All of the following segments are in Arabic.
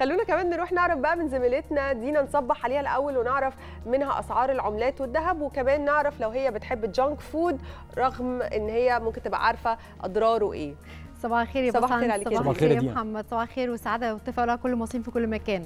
خلونا كمان نروح نعرف بقى من زميلتنا دينا نصبح عليها الاول ونعرف منها اسعار العملات والذهب وكمان نعرف لو هي بتحب الجانك فود رغم ان هي ممكن تبقى عارفه اضراره ايه صباح الخير يا صباح الخير عليك صباح الخير يا محمد صباح الخير وسعاده واتفاق على كل المصريين في كل مكان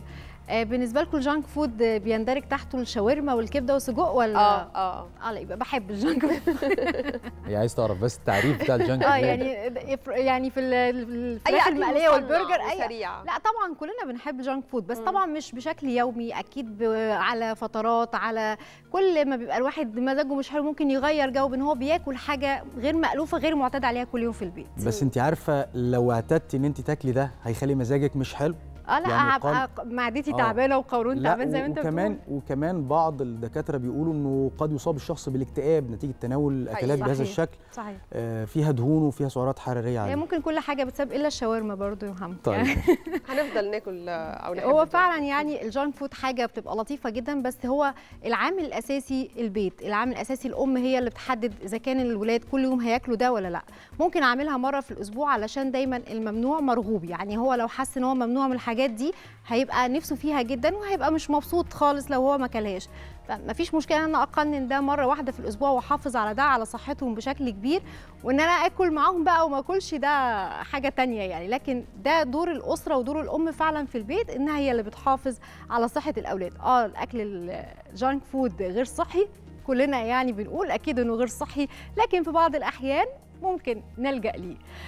آه، بالنسبه لكم الجانك فود بيندرج تحته الشاورما والكبده والسجق ولا اه اه اه يبقى بحب الجانك فود هي يعني عايز تعرف بس التعريف بتاع الجانك آه، فود اه يعني يعني في الفراخ المقليه والبرجر اي سريع لا طبعا كلنا بنحب الجانك فود بس طبعا مش بشكل يومي اكيد على فترات على كل ما بيبقى الواحد مزاجه مش حلو ممكن يغير جو ان هو بياكل حاجه غير مالوفه غير معتاد عليها كل يوم في البيت بس انت عارفه عارفه لو اعتدتي ان انت تاكلي ده هيخلي مزاجك مش حلو اه لا يعني قال... معدتي آه. تعبانه آه وقولون تعبان زي ما انت وكمان بتقول وكمان بعض الدكاتره بيقولوا انه قد يصاب الشخص بالاكتئاب نتيجه تناول اكلات بهذا الشكل صحيح آه فيها دهون وفيها سعرات حراريه عاليه ممكن كل حاجه بتسبب الا الشاورما برضو يا محمد طيب يعني هنفضل ناكل او ناكل هو فعلا يعني الجانك فود حاجه بتبقى لطيفه جدا بس هو العامل الاساسي البيت العامل الاساسي الام هي اللي بتحدد اذا كان الولاد كل يوم هياكلوا ده ولا لا ممكن اعملها مره في الاسبوع علشان دايما الممنوع مرغوب يعني هو لو حس ان هو ممنوع من الحاجات الحاجات دي هيبقى نفسه فيها جدا وهيبقى مش مبسوط خالص لو هو ما كلهاش فمفيش مشكله ان انا اقنن ده مره واحده في الاسبوع واحافظ على ده على صحتهم بشكل كبير وان انا اكل معاهم بقى وما اكلش ده حاجه تانية يعني لكن ده دور الاسره ودور الام فعلا في البيت انها هي اللي بتحافظ على صحه الاولاد اه الاكل الجانك فود غير صحي كلنا يعني بنقول اكيد انه غير صحي لكن في بعض الاحيان ممكن نلجا ليه